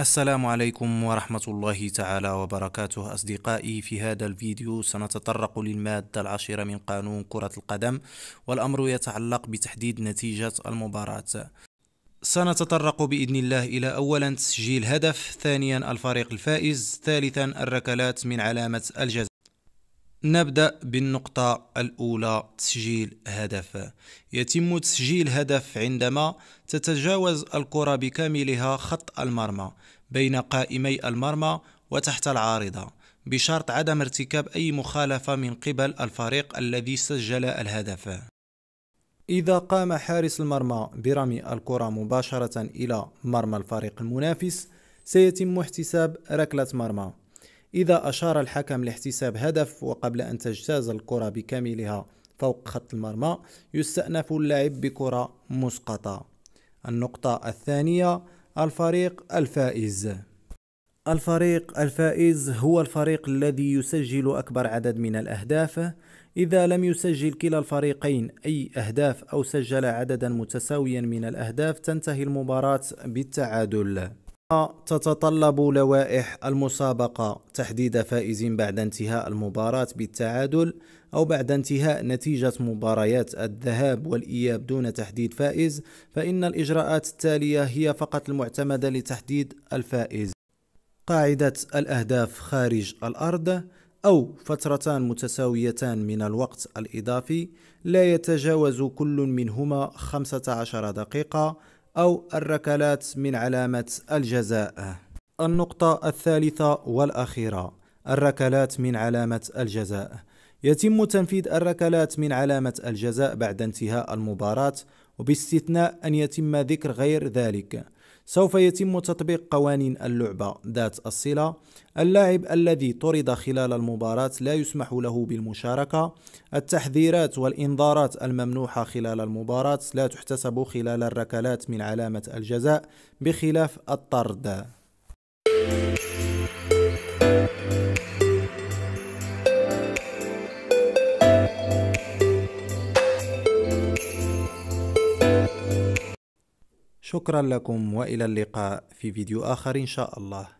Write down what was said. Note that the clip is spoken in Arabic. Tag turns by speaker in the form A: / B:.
A: السلام عليكم ورحمة الله تعالى وبركاته أصدقائي في هذا الفيديو سنتطرق للمادة العشرة من قانون كرة القدم والأمر يتعلق بتحديد نتيجة المباراة سنتطرق بإذن الله إلى أولا تسجيل هدف ثانيا الفريق الفائز ثالثا الركلات من علامة الجزاء نبدأ بالنقطة الأولى تسجيل هدف يتم تسجيل هدف عندما تتجاوز الكرة بكاملها خط المرمى بين قائمي المرمى وتحت العارضة بشرط عدم ارتكاب أي مخالفة من قبل الفريق الذي سجل الهدف إذا قام حارس المرمى برمي الكرة مباشرة إلى مرمى الفريق المنافس سيتم احتساب ركلة مرمى إذا أشار الحكم لاحتساب هدف وقبل أن تجتاز الكرة بكاملها فوق خط المرمى يستأنف اللاعب بكرة مسقطة النقطة الثانية الفريق الفائز الفريق الفائز هو الفريق الذي يسجل أكبر عدد من الأهداف إذا لم يسجل كلا الفريقين أي أهداف أو سجل عددا متساويا من الأهداف تنتهي المباراة بالتعادل تتطلب لوائح المسابقة تحديد فائز بعد انتهاء المباراة بالتعادل أو بعد انتهاء نتيجة مباريات الذهاب والإياب دون تحديد فائز فإن الإجراءات التالية هي فقط المعتمدة لتحديد الفائز قاعدة الأهداف خارج الأرض أو فترتان متساويتان من الوقت الإضافي لا يتجاوز كل منهما 15 دقيقة أو الركلات من علامة الجزاء النقطة الثالثة والأخيرة الركلات من علامة الجزاء يتم تنفيذ الركلات من علامة الجزاء بعد انتهاء المباراة وباستثناء أن يتم ذكر غير ذلك سوف يتم تطبيق قوانين اللعبة ذات الصلة اللاعب الذي طرد خلال المباراة لا يسمح له بالمشاركة التحذيرات والإنذارات الممنوحة خلال المباراة لا تحتسب خلال الركلات من علامة الجزاء بخلاف الطرد شكرا لكم والى اللقاء في فيديو اخر ان شاء الله